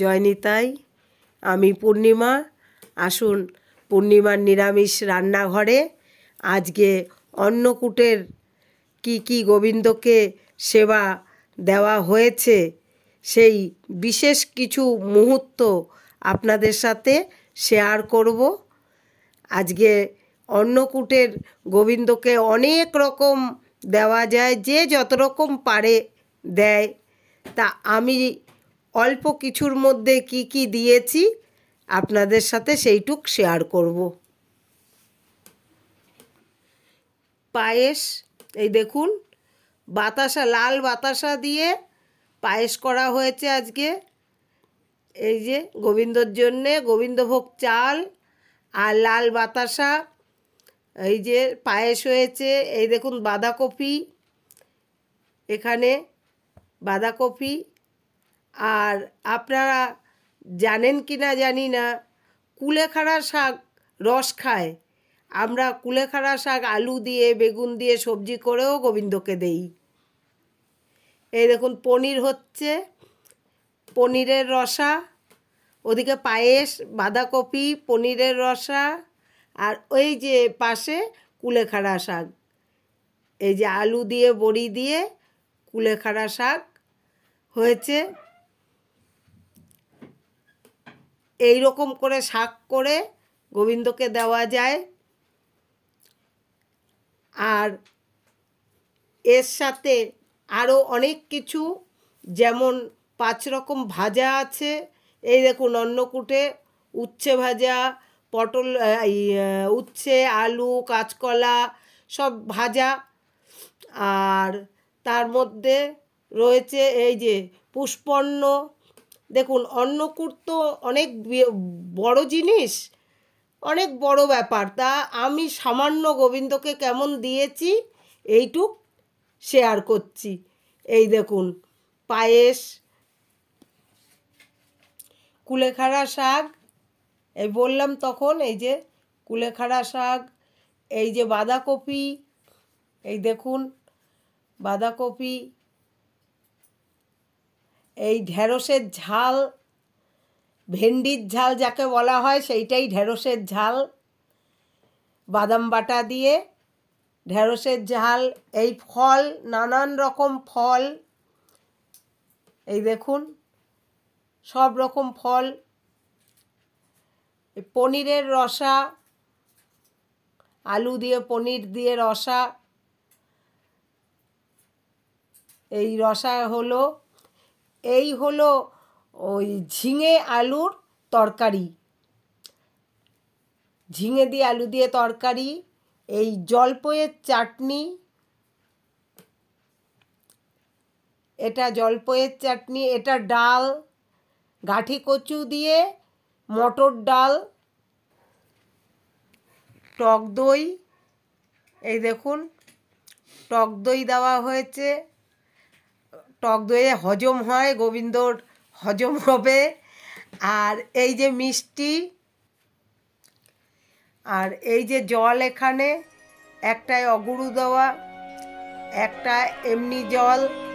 জয়নিতাই আমি পূর্ণিমা আসুন পূর্ণিমার নিরামিষ রান্নাঘরে আজকে অন্নকূটের কি কি গোবিন্দকে সেবা দেওয়া হয়েছে সেই বিশেষ কিছু মুহূর্ত আপনাদের সাথে শেয়ার করব আজকে অন্নকূটের গোবিন্দকে অনেক রকম দেওয়া যায় যে যত রকম পারে দেয় তা আমি অল্প কিছুর মধ্যে কি কি দিয়েছি আপনাদের সাথে সেইটুক শেয়ার করব পায়েস এই দেখুন বাতাসা লাল বাতাসা দিয়ে পায়েস করা হয়েছে আজকে এই যে গোবিন্দর জন্যে গোবিন্দভোগ চাল আর লাল বাতাসা এই যে পায়েস হয়েছে এই দেখুন বাঁধাকপি এখানে বাঁধাকপি আর আপনারা জানেন কি না জানি না কুলেখাড়া শাক রস খায় আমরা কুলেখাড়া শাক আলু দিয়ে বেগুন দিয়ে সবজি করেও গোবিন্দকে দেই এই দেখুন পনির হচ্ছে পনিরের রসা ওদিকে পায়েস বাঁধাকপি পনিরের রসা আর ওই যে পাশে কুলেখাড়া শাক এই যে আলু দিয়ে বড়ি দিয়ে কুলেখাড়া শাক হয়েছে এই রকম করে শাক করে গোবিন্দকে দেওয়া যায় আর এর সাথে আরও অনেক কিছু যেমন পাঁচ রকম ভাজা আছে এই দেখুন অন্নকূটে উচ্ছে ভাজা পটল উচ্ছে আলু কাঁচকলা সব ভাজা আর তার মধ্যে রয়েছে এই যে পুষ্পন্ন দেখুন অন্নকূট তো অনেক বড় জিনিস অনেক বড় ব্যাপার তা আমি সামান্য গোবিন্দকে কেমন দিয়েছি এইটুক শেয়ার করছি এই দেখুন পায়েস কুলেখাড়া শাক এই বললাম তখন এই যে কুলেখাড়া শাক এই যে বাঁধাকপি এই দেখুন বাঁধাকপি এই ঢ্যাঁড়সের ঝাল ভেন্ডির ঝাল যাকে বলা হয় সেইটাই ঢ্যাঁড়সের ঝাল বাদাম বাটা দিয়ে ঢ্যাঁড়সের ঝাল এই ফল নানান রকম ফল এই দেখুন সব রকম ফল পনিরের রসা আলু দিয়ে পনির দিয়ে রসা এই রসা হলো এই হলো ওই ঝিঙে আলুর তরকারি ঝিঙে দিয়ে আলু দিয়ে তরকারি এই জলপয়ের চাটনি এটা জলপয়ের চাটনি এটা ডাল গাঠি কচু দিয়ে মটর ডাল টক দই এই দেখুন টক দই দেওয়া হয়েছে টক দইয়ে হজম হয় গোবিন্দর হজম হবে আর এই যে মিষ্টি আর এই যে জল এখানে একটায় অগুরু দেওয়া একটা এমনি জল